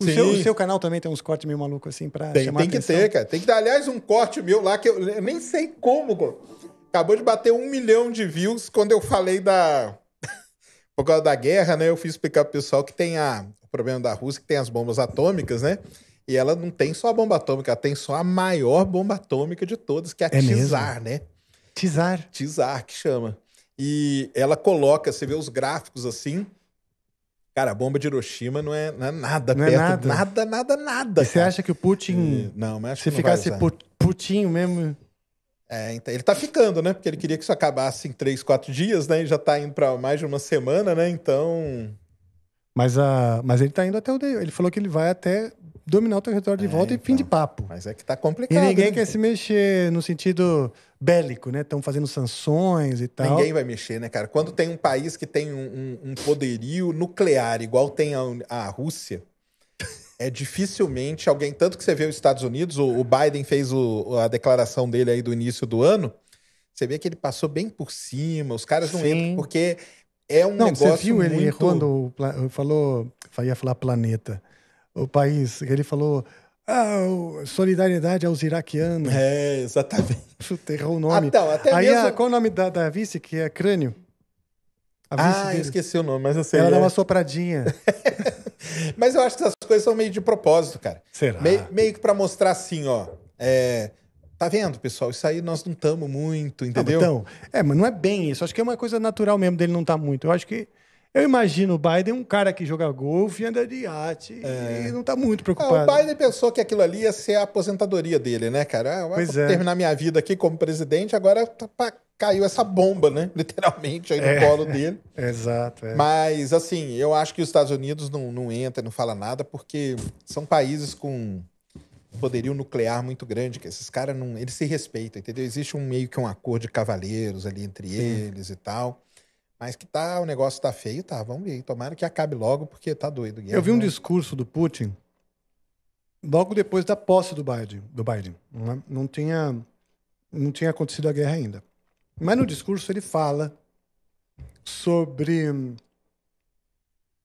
O seu, o seu, canal também tem uns cortes meio malucos assim pra tem, chamar Tem que atenção. ter, cara. Tem que dar, aliás, um corte meu lá que eu, eu nem sei como, Acabou de bater um milhão de views quando eu falei da... Por causa da guerra, né? Eu fiz explicar pro pessoal que tem a... o problema da Rússia, que tem as bombas atômicas, né? E ela não tem só a bomba atômica, ela tem só a maior bomba atômica de todas, que é a é Tizar, né? Tizar. Tizar, que chama. E ela coloca, você vê os gráficos assim, Cara, a bomba de Hiroshima não é, não é nada não é perto. É nada. nada, nada, nada. você acha que o Putin. E, não, mas acho se que ficasse Putin mesmo. É, então, ele tá ficando, né? Porque ele queria que isso acabasse em três, quatro dias, né? E já tá indo para mais de uma semana, né? Então. Mas, a, mas ele tá indo até o. Ele falou que ele vai até dominar o território de é, volta então. e fim de então. papo. Mas é que tá complicado. E ninguém hein? quer se mexer no sentido bélico, né? Estão fazendo sanções e tal. Ninguém vai mexer, né, cara? Quando tem um país que tem um, um, um poderio nuclear igual tem a, a Rússia, é dificilmente alguém. Tanto que você vê os Estados Unidos, o, o Biden fez o, a declaração dele aí do início do ano. Você vê que ele passou bem por cima, os caras não Sim. entram, porque é um não, negócio. Você viu ele quando falou. Ia falar planeta. O país, ele falou ah, solidariedade aos iraquianos. É, exatamente. Puta, o nome. Ah, então, até Aí, mesmo... a, ah, qual o nome da, da vice, que é Crânio? ah, eu esqueci o nome, mas eu sei. Ela é. uma sopradinha. mas eu acho que essas coisas são meio de propósito, cara. Será? Me, meio que pra mostrar assim, ó. É, tá vendo, pessoal? Isso aí nós não estamos muito, entendeu? Não, então, é, mas não é bem isso. Acho que é uma coisa natural mesmo dele não estar tá muito. Eu acho que eu imagino o Biden um cara que joga golfe e anda de iate é. e não está muito ah, preocupado. o Biden pensou que aquilo ali ia ser a aposentadoria dele, né, cara? Ah, pois é. terminar minha vida aqui como presidente, agora tá pra... caiu essa bomba, né? Literalmente aí no é. colo dele. Exato. É. Mas, assim, eu acho que os Estados Unidos não, não entra, não fala nada, porque são países com poderio nuclear muito grande, que esses caras não. Eles se respeitam, entendeu? Existe um meio que um acordo de cavalheiros ali entre Sim. eles e tal. Mas que tá, o negócio tá feio, tá. Vamos ver. Tomara que acabe logo, porque tá doido. Guerra, Eu vi um né? discurso do Putin logo depois da posse do Biden. Do Biden né? não, tinha, não tinha acontecido a guerra ainda. Mas no discurso ele fala sobre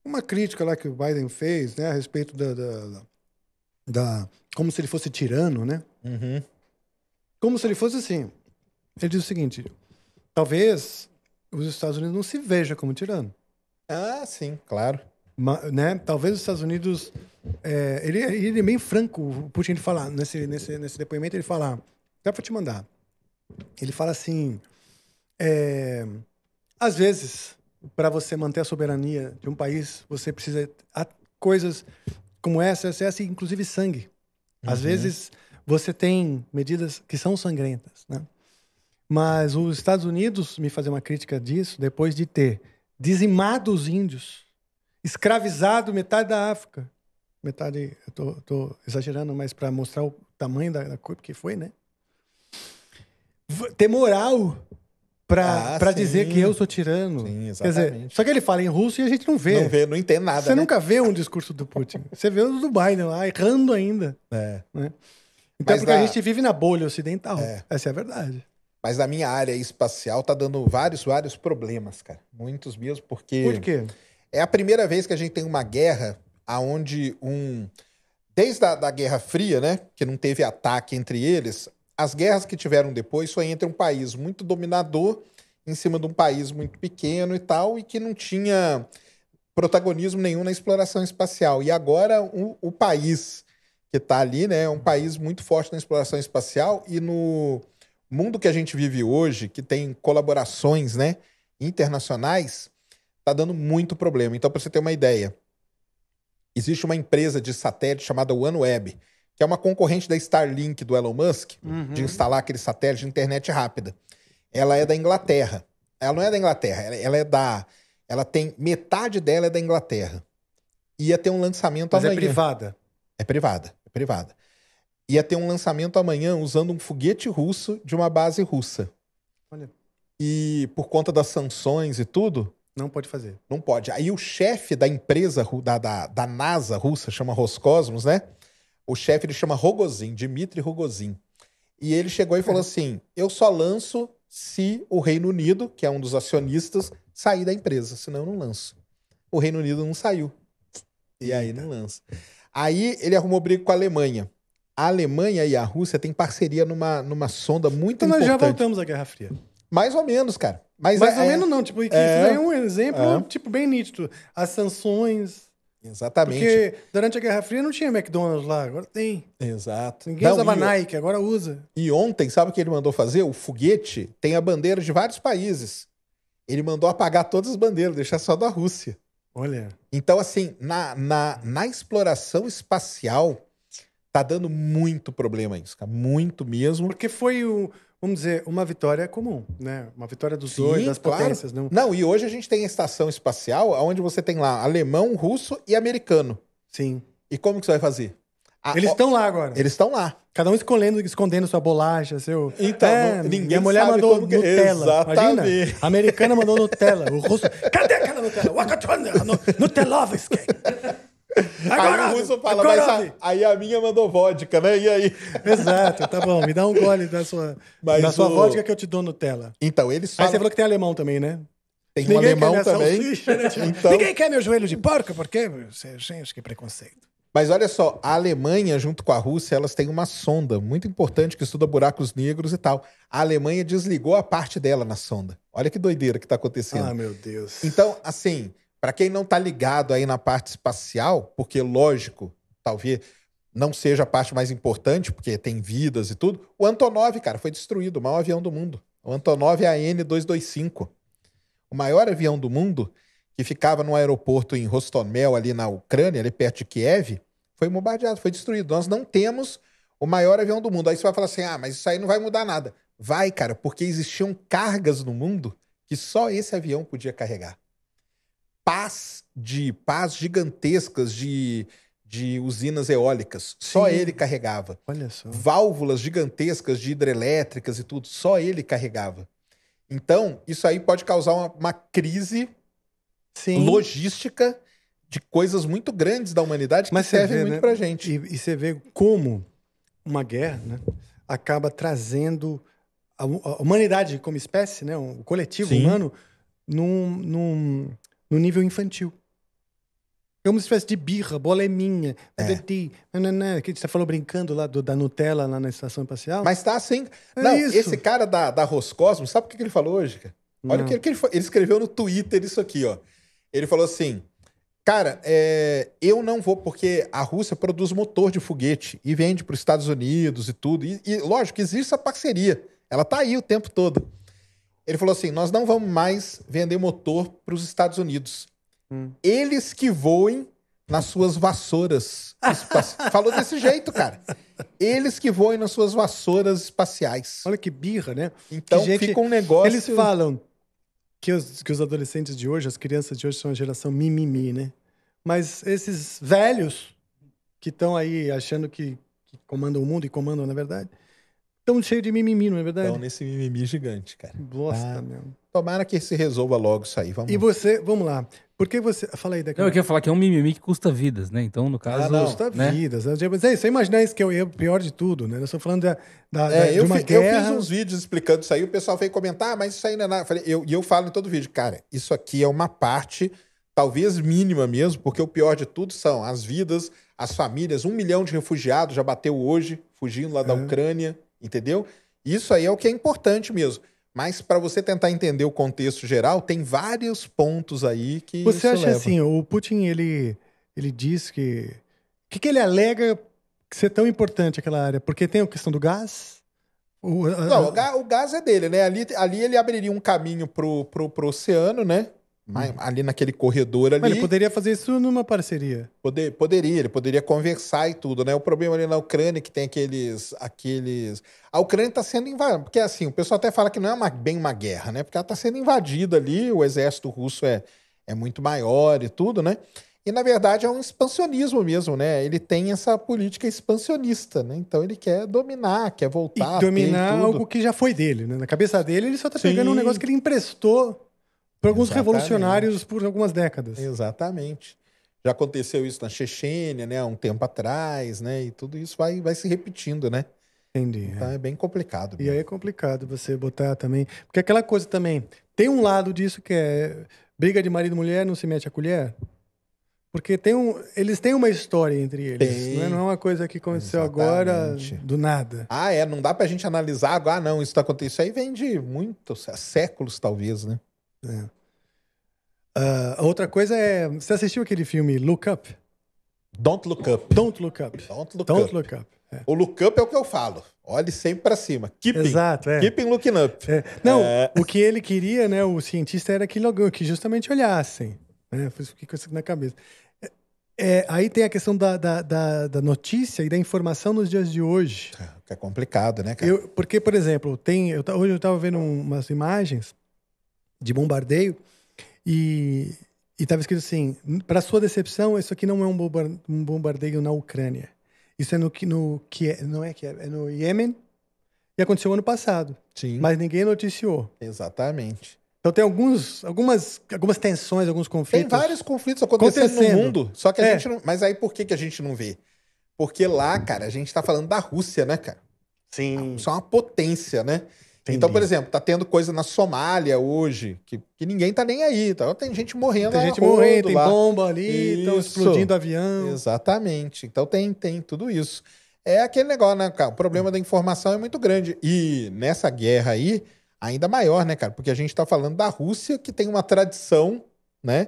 uma crítica lá que o Biden fez né, a respeito da, da, da, da como se ele fosse tirano, né? Uhum. Como se ele fosse assim. Ele diz o seguinte: talvez os Estados Unidos não se veja como tirano. Ah, sim, claro. né? Talvez os Estados Unidos. É, ele, ele é bem franco, o Putin ele fala, nesse, nesse, nesse depoimento, ele fala. Dá pra te mandar. Ele fala assim. É, às vezes, para você manter a soberania de um país, você precisa coisas como essa, essa, essa inclusive sangue. Às uhum. vezes, você tem medidas que são sangrentas, né? Mas os Estados Unidos me fazer uma crítica disso depois de ter dizimado os índios, escravizado metade da África. Metade, eu tô, tô exagerando, mas para mostrar o tamanho da, da coisa que foi, né? Ter moral para ah, dizer que eu sou tirano. Sim, exatamente. Quer dizer, só que ele fala em russo e a gente não vê. Não vê, não entende nada. Você né? nunca vê um discurso do Putin. Você vê o do Biden lá, errando ainda. É. Né? Então, Mas porque a gente vive na bolha ocidental. É. Essa é a verdade. Mas na minha área espacial tá dando vários, vários problemas, cara. Muitos mesmo, porque. Por quê? É a primeira vez que a gente tem uma guerra aonde um. Desde a da Guerra Fria, né? Que não teve ataque entre eles, as guerras que tiveram depois foi entre um país muito dominador em cima de um país muito pequeno e tal, e que não tinha protagonismo nenhum na exploração espacial. E agora o, o país que está ali, né, é um país muito forte na exploração espacial e no mundo que a gente vive hoje, que tem colaborações né, internacionais, está dando muito problema. Então, para você ter uma ideia, existe uma empresa de satélite chamada OneWeb, que é uma concorrente da Starlink do Elon Musk, uhum. de instalar aquele satélite de internet rápida. Ela é da Inglaterra. Ela não é da Inglaterra, ela é da. Ela tem. Metade dela é da Inglaterra. Ia ter um lançamento Mas é amanhã. é privada. É privada, é privada ia ter um lançamento amanhã usando um foguete russo de uma base russa. Olha. E por conta das sanções e tudo. Não pode fazer. Não pode. Aí o chefe da empresa, da, da, da NASA russa, chama Roscosmos, né? O chefe ele chama Rogozin, Dmitry Rogozin. E ele chegou e falou assim: eu só lanço se o Reino Unido, que é um dos acionistas, sair da empresa, senão eu não lanço. O Reino Unido não saiu. E aí não lança. Aí ele arrumou briga com a Alemanha a Alemanha e a Rússia têm parceria numa, numa sonda muito então importante. Então nós já voltamos à Guerra Fria. Mais ou menos, cara. Mas Mais é, ou é. menos não, tipo, é. isso é, é um exemplo, é. tipo, bem nítido. As sanções... Exatamente. Porque durante a Guerra Fria não tinha McDonald's lá, agora tem. Exato. Ninguém não, usava e... Nike, agora usa. E ontem, sabe o que ele mandou fazer? O foguete tem a bandeira de vários países. Ele mandou apagar todas as bandeiras, deixar só da Rússia. Olha. Então, assim, na, na, na exploração espacial, Tá dando muito problema isso, cara. Muito mesmo. Porque foi Vamos dizer, uma vitória comum, né? Uma vitória dos Sim, dois, das claro. potências. Não... não, e hoje a gente tem a estação espacial onde você tem lá alemão, russo e americano. Sim. E como que você vai fazer? A, eles estão lá agora. Eles estão lá. Cada um escondendo, escondendo sua bolacha, seu. Então, é, ninguém Minha mulher sabe mandou Nutella. Exatamente. Imagina? A americana mandou Nutella. O russo. Cadê aquela Nutella? Nutelovski! Agora, aí o russo fala, mas a, aí a minha mandou vodka, né? E aí? Exato, tá bom, me dá um gole da sua, mas da o... sua vodka que eu te dou Nutella. Então, eles falam... Aí você falou que tem alemão também, né? Tem Ninguém um alemão também. Né? Então... Ninguém quer meu joelho de porco, porque, gente, que preconceito. Mas olha só, a Alemanha, junto com a Rússia, elas têm uma sonda muito importante que estuda buracos negros e tal. A Alemanha desligou a parte dela na sonda. Olha que doideira que está acontecendo. Ah, meu Deus. Então, assim, para quem não está ligado aí na parte espacial, porque lógico, talvez não seja a parte mais importante, porque tem vidas e tudo, o Antonov, cara, foi destruído, o maior avião do mundo. O Antonov é AN 225 O maior avião do mundo, que ficava no aeroporto em Rostomel, ali na Ucrânia, ali perto de Kiev, foi bombardeado, foi destruído. Nós não temos o maior avião do mundo. Aí você vai falar assim: ah, mas isso aí não vai mudar nada. Vai, cara, porque existiam cargas no mundo que só esse avião podia carregar pás de pás gigantescas de, de usinas eólicas. Só ele carregava. Olha só. Válvulas gigantescas de hidrelétricas e tudo. Só ele carregava. Então, isso aí pode causar uma, uma crise Sim. logística de coisas muito grandes da humanidade que Mas serve vê, muito né? pra gente. E, e você vê como uma guerra né, acaba trazendo a, a humanidade como espécie, né, o coletivo Sim. humano, num, num, no nível infantil. É uma espécie de birra, bola é minha, é. é nananã, que você falou brincando lá do, da Nutella lá na estação espacial. Mas tá assim. É não, isso. esse cara da, da Roscosmos, sabe o que ele falou hoje? Cara? Olha não. o que, ele, ele, ele escreveu no Twitter isso aqui, ó. Ele falou assim: Cara, é, eu não vou, porque a Rússia produz motor de foguete e vende para os Estados Unidos e tudo. E, e lógico, existe essa parceria. Ela tá aí o tempo todo. Ele falou assim: nós não vamos mais vender motor para os Estados Unidos. Hum. Eles que voem nas suas vassouras. Falou desse jeito, cara. Eles que voem nas suas vassouras espaciais. Olha que birra, né? Então gente, fica um negócio. Eles falam que os, que os adolescentes de hoje, as crianças de hoje, são a geração mimimi, né? Mas esses velhos que estão aí achando que, que comandam o mundo e comandam, na verdade, tão cheio de mimimi, não é verdade? Então, nesse mimimi gigante, cara. Bosta ah, mesmo. Tomara que se resolva logo isso aí. Vamos. E você, vamos lá. Por que você. Fala aí daqui. Não, eu queria falar que é um mimimi que custa vidas, né? Então, no caso. Ah, não. Custa né? vidas. Mas é isso, imagina isso que é o pior de tudo, né? Eu estou falando da, da, é, da eu, fi, guerra... eu fiz uns vídeos explicando isso aí, o pessoal veio comentar, ah, mas isso aí não é nada. eu, e eu falo em todo vídeo, cara, isso aqui é uma parte, talvez mínima mesmo, porque o pior de tudo são as vidas, as famílias, um milhão de refugiados já bateu hoje, fugindo lá da é. Ucrânia. Entendeu? Isso aí é o que é importante mesmo. Mas para você tentar entender o contexto geral, tem vários pontos aí que. Você acha leva. assim, o Putin ele, ele diz que. O que, que ele alega ser tão importante aquela área? Porque tem a questão do gás? O, a... Não, o gás, o gás é dele, né? Ali, ali ele abriria um caminho pro, pro, pro oceano, né? Hum. ali naquele corredor ali. Mas ele poderia fazer isso numa parceria. Poder, poderia, ele poderia conversar e tudo, né? O problema ali na Ucrânia é que tem aqueles. aqueles... A Ucrânia está sendo invadida. Porque assim, o pessoal até fala que não é uma, bem uma guerra, né? Porque ela está sendo invadida ali, o exército russo é, é muito maior e tudo, né? E na verdade é um expansionismo mesmo, né? Ele tem essa política expansionista, né? Então ele quer dominar, quer voltar. E dominar algo que já foi dele, né? Na cabeça dele, ele só está pegando um negócio que ele emprestou por alguns Exatamente. revolucionários por algumas décadas. Exatamente. Já aconteceu isso na Chechênia, né, há um tempo atrás, né, e tudo isso vai, vai se repetindo, né? Entendi. Então é, é bem complicado. Mesmo. E aí é complicado você botar também, porque aquela coisa também, tem um lado disso que é briga de marido e mulher não se mete a colher, porque tem um, eles têm uma história entre eles. Não é, não é uma coisa que aconteceu Exatamente. agora do nada. Ah, é. Não dá pra gente analisar agora, ah, não. Isso tá acontecendo. Isso aí vem de muitos séculos, talvez, né? É. Uh, outra coisa é. Você assistiu aquele filme Look Up? Don't Look Up. Don't Look Up. Don't Look Don't up. Look up. É. O look up é o que eu falo. Olhe sempre para cima. Keeping. Exato, é. Keeping looking up. É. Não, é. o que ele queria, né, o cientista, era que, que justamente olhassem. Né? isso que isso na cabeça. É, é, aí tem a questão da, da, da, da, notícia e da informação nos dias de hoje. É, que é complicado, né, cara? Eu, porque, por exemplo, tem, eu, hoje eu estava vendo um, umas imagens de bombardeio e estava escrito assim: para sua decepção, isso aqui não é um bombardeio na Ucrânia. Isso é no que no que é, não é que é, é no Iêmen e aconteceu ano passado. Sim. Mas ninguém noticiou. Exatamente. Então tem alguns, algumas, algumas tensões, alguns conflitos. Tem vários conflitos acontecendo, acontecendo. no mundo. Só que a é. gente não, Mas aí por que, que a gente não vê? Porque lá, cara, a gente tá falando da Rússia, né, cara? Sim. Isso é uma potência, né? Entendi. Então, por exemplo, tá tendo coisa na Somália hoje que, que ninguém tá nem aí. Tá? Tem uhum. gente morrendo Tem gente rodo, morrendo, tem lá. bomba ali, estão explodindo avião. Exatamente. Então tem, tem tudo isso. É aquele negócio, né, cara? O problema da informação é muito grande. E nessa guerra aí, ainda maior, né, cara? Porque a gente tá falando da Rússia, que tem uma tradição, né,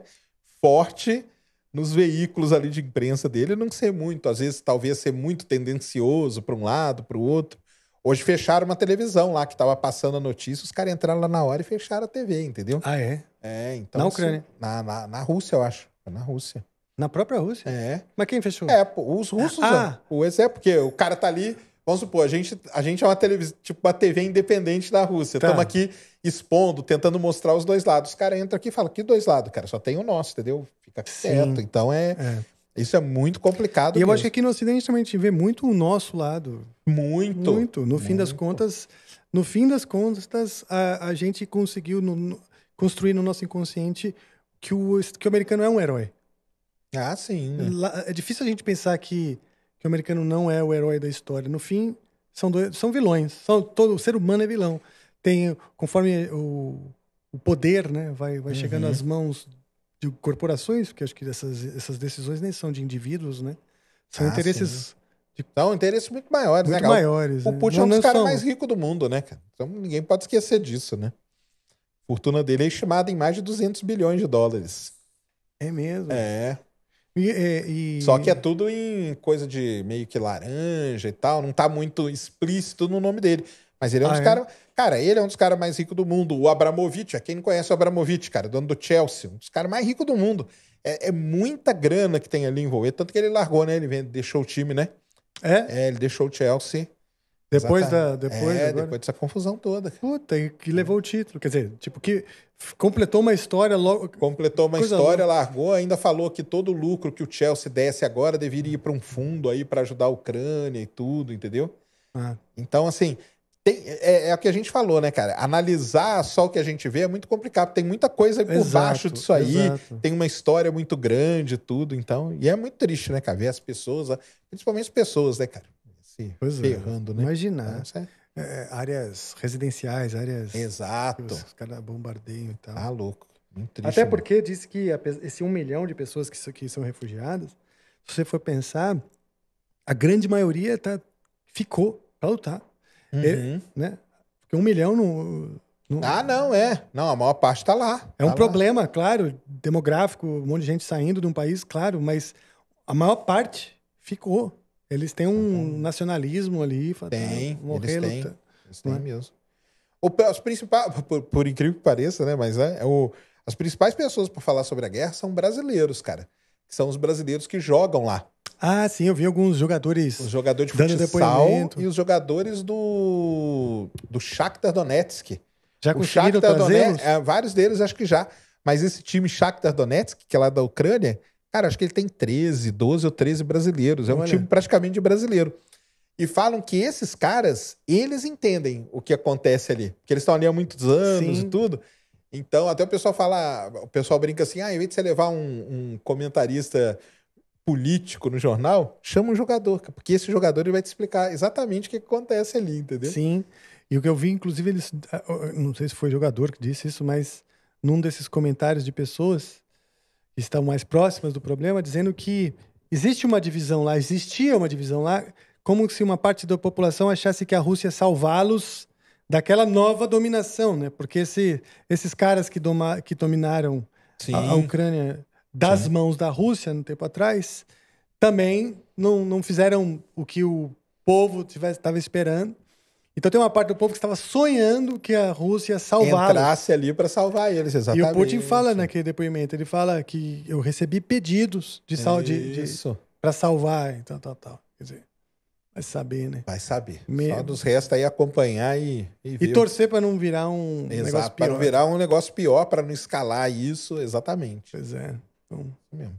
forte nos veículos ali de imprensa dele não ser muito, às vezes talvez ser muito tendencioso para um lado, para o outro. Hoje fecharam uma televisão lá que estava passando a notícia, os caras entraram lá na hora e fecharam a TV, entendeu? Ah, é? É, então. Na assim, Ucrânia? Assim, na, na, na Rússia, eu acho. Na Rússia. Na própria Rússia? É. Mas quem fechou? É, os russos. Ah. Né? o exemplo, é, porque o cara tá ali. Vamos supor, a gente, a gente é uma televisão, tipo uma TV independente da Rússia. Estamos tá. aqui expondo, tentando mostrar os dois lados. Os caras entram aqui e falam, que dois lados, cara? Só tem o nosso, entendeu? Fica quieto. Então é, é. Isso é muito complicado. E mesmo. eu acho que aqui no Ocidente também a gente vê muito o nosso lado. Muito. Muito. No muito. fim das contas, no fim das contas, a, a gente conseguiu no, no, construir no nosso inconsciente que o, que o americano é um herói. Ah, sim. Lá, é difícil a gente pensar que, que o americano não é o herói da história. No fim, são, são vilões. São, todo o ser humano é vilão. Tem, conforme o, o poder né, vai, vai uhum. chegando às mãos de corporações, porque acho que essas, essas decisões nem são de indivíduos, né? São ah, interesses. Sim. Né? De... São interesses muito maiores, né, muito né, maiores. O, o é. Putin é um dos caras mais ricos do mundo, né, cara? Então ninguém pode esquecer disso, né? A fortuna dele é estimada em mais de 200 bilhões de dólares. É mesmo? É. E, e, é, e... Só que é tudo em coisa de meio que laranja e tal, não tá muito explícito no nome dele. Mas ele é um ah, dos é? caras. Cara, ele é um dos caras mais ricos do mundo. O Abramovich, é quem não conhece o Abramovich, cara, dono do Chelsea, um dos caras mais ricos do mundo. É, é, muita grana que tem ali envolvido, tanto que ele largou, né? Ele deixou o time, né? É? é ele deixou o Chelsea. Depois Exatamente. da. Depois, é, agora... depois dessa confusão toda. Puta, que é. levou o título. Quer dizer, tipo, que completou uma história logo. Completou uma história, louca. largou, ainda falou que todo o lucro que o Chelsea desse agora deveria ir para um fundo aí para ajudar a Ucrânia e tudo, entendeu? Ah. Então, assim, tem, é, é, é, o que a gente falou, né, cara? Analisar só o que a gente vê é muito complicado. Tem muita coisa por exato, baixo disso aí. Exato. Tem uma história muito grande, tudo. Então, e é muito triste, né, cara? Ver as pessoas, principalmente as pessoas, né, cara? Se pois é. ferrando, é. né? Imaginar. Então, é, é, áreas residenciais, áreas. Exato. Os caras bombardeiam e tal. Tá louco. Muito triste, Até né? porque disse que esse um milhão de pessoas que, que são refugiadas, se você for pensar, a grande maioria tá, ficou para lutar Uhum. Ele, né? Porque um milhão não, não, Ah, não, é. Não, a maior parte está lá. É tá um lá. problema, claro, demográfico, um monte de gente saindo de um país, claro, mas a maior parte ficou. Eles têm um uhum. nacionalismo ali. Ah, Tem, morrer, eles têm. Eles têm né? mesmo. O, os principais, por, por, incrível que pareça, né? Mas é, é o, as principais pessoas para falar sobre a guerra são brasileiros, cara. São os brasileiros que jogam lá. Ah, sim, eu vi alguns jogadores. Os jogadores de dando futsal e os jogadores do, do Shakhtar Donetsk. Já conseguiram Donetsk, é, Vários deles acho que já. Mas esse time Shakhtar Donetsk, que é lá da Ucrânia, cara, acho que ele tem 13, 12 ou 13 brasileiros. É um Olha. time praticamente de brasileiro. E falam que esses caras, eles entendem o que acontece ali. Porque eles estão ali há muitos anos sim. e tudo. Então, até o pessoal fala, o pessoal brinca assim, ah, em vez de você levar um, um comentarista político no jornal, chama um jogador, porque esse jogador ele vai te explicar exatamente o que acontece ali, entendeu? Sim. E o que eu vi, inclusive, eles. Ah, ah, ah, não sei se foi jogador que disse isso, mas num desses comentários de pessoas que estão mais próximas do problema, dizendo que existe uma divisão lá, existia uma divisão lá, como se uma parte da população achasse que a Rússia salvá-los daquela nova dominação, né? Porque esse, esses caras que, doma, que dominaram a, a Ucrânia das Sim. mãos da Rússia, no tempo atrás, também não, não fizeram o que o povo estava esperando. Então tem uma parte do povo que estava sonhando que a Rússia salvasse. Entrasse ali para salvar eles, exatamente. E o Putin fala naquele depoimento, ele fala que eu recebi pedidos de, saúde de, de para salvar, então tal, tal. Quer dizer, vai saber, né? Vai saber. Mesmo. Só nos resta aí acompanhar e e, e torcer para não virar um Exato, negócio pior. Para não virar um negócio pior, para não escalar isso, exatamente. Pois é. Então, é mesmo.